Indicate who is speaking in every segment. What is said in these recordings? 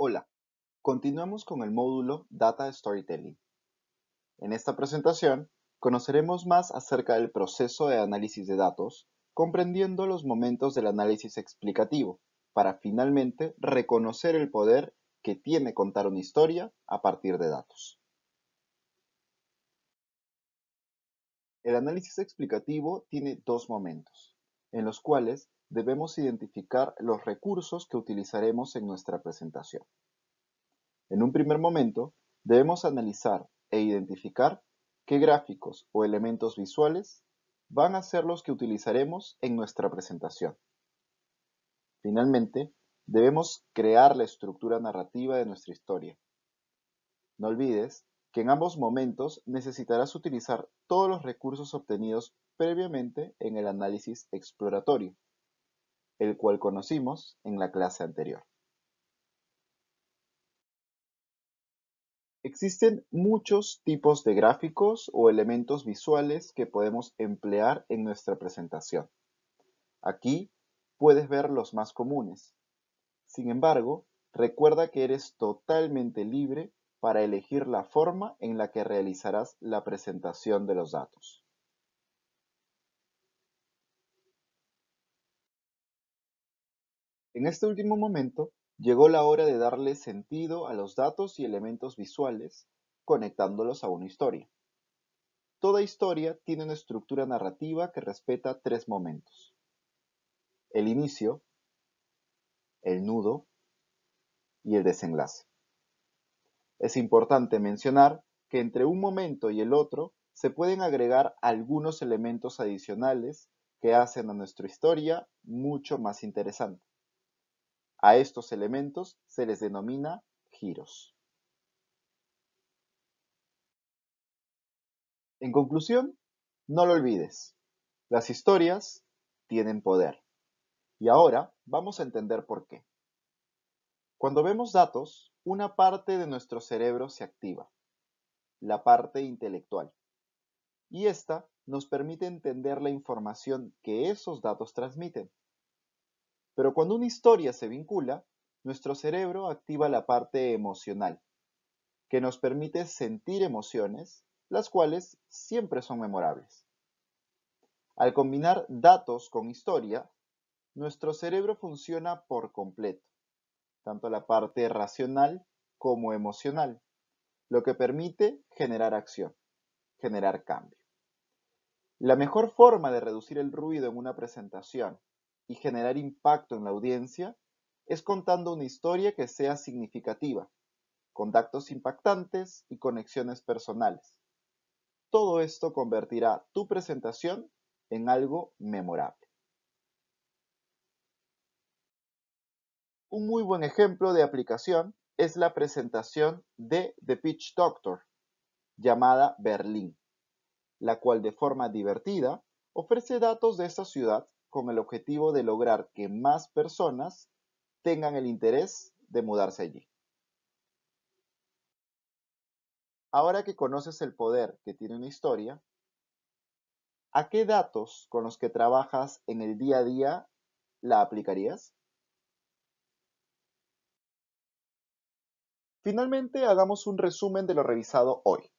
Speaker 1: Hola, continuamos con el módulo Data Storytelling. En esta presentación conoceremos más acerca del proceso de análisis de datos, comprendiendo los momentos del análisis explicativo, para finalmente reconocer el poder que tiene contar una historia a partir de datos. El análisis explicativo tiene dos momentos en los cuales debemos identificar los recursos que utilizaremos en nuestra presentación. En un primer momento, debemos analizar e identificar qué gráficos o elementos visuales van a ser los que utilizaremos en nuestra presentación. Finalmente, debemos crear la estructura narrativa de nuestra historia. No olvides en ambos momentos necesitarás utilizar todos los recursos obtenidos previamente en el análisis exploratorio, el cual conocimos en la clase anterior. Existen muchos tipos de gráficos o elementos visuales que podemos emplear en nuestra presentación. Aquí puedes ver los más comunes. Sin embargo, recuerda que eres totalmente libre para elegir la forma en la que realizarás la presentación de los datos. En este último momento, llegó la hora de darle sentido a los datos y elementos visuales, conectándolos a una historia. Toda historia tiene una estructura narrativa que respeta tres momentos. El inicio, el nudo y el desenlace. Es importante mencionar que entre un momento y el otro se pueden agregar algunos elementos adicionales que hacen a nuestra historia mucho más interesante. A estos elementos se les denomina giros. En conclusión, no lo olvides, las historias tienen poder. Y ahora vamos a entender por qué. Cuando vemos datos, una parte de nuestro cerebro se activa, la parte intelectual, y esta nos permite entender la información que esos datos transmiten. Pero cuando una historia se vincula, nuestro cerebro activa la parte emocional, que nos permite sentir emociones, las cuales siempre son memorables. Al combinar datos con historia, nuestro cerebro funciona por completo tanto la parte racional como emocional, lo que permite generar acción, generar cambio. La mejor forma de reducir el ruido en una presentación y generar impacto en la audiencia es contando una historia que sea significativa, con datos impactantes y conexiones personales. Todo esto convertirá tu presentación en algo memorable. Un muy buen ejemplo de aplicación es la presentación de The Pitch Doctor, llamada Berlín, la cual de forma divertida ofrece datos de esta ciudad con el objetivo de lograr que más personas tengan el interés de mudarse allí. Ahora que conoces el poder que tiene una historia, ¿a qué datos con los que trabajas en el día a día la aplicarías? Finalmente, hagamos un resumen de lo revisado hoy.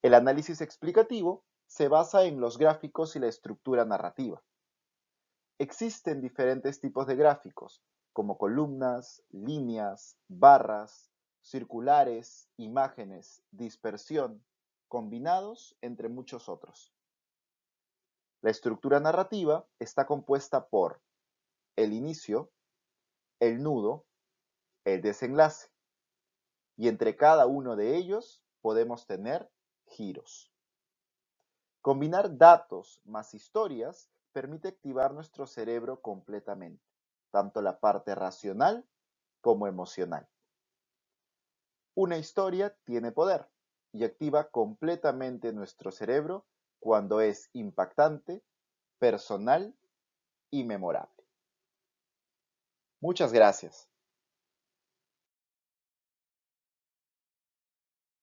Speaker 1: El análisis explicativo se basa en los gráficos y la estructura narrativa. Existen diferentes tipos de gráficos, como columnas, líneas, barras, circulares, imágenes, dispersión, combinados, entre muchos otros. La estructura narrativa está compuesta por el inicio, el nudo, el desenlace y entre cada uno de ellos podemos tener giros. Combinar datos más historias permite activar nuestro cerebro completamente, tanto la parte racional como emocional. Una historia tiene poder y activa completamente nuestro cerebro cuando es impactante, personal y memorable. Muchas gracias.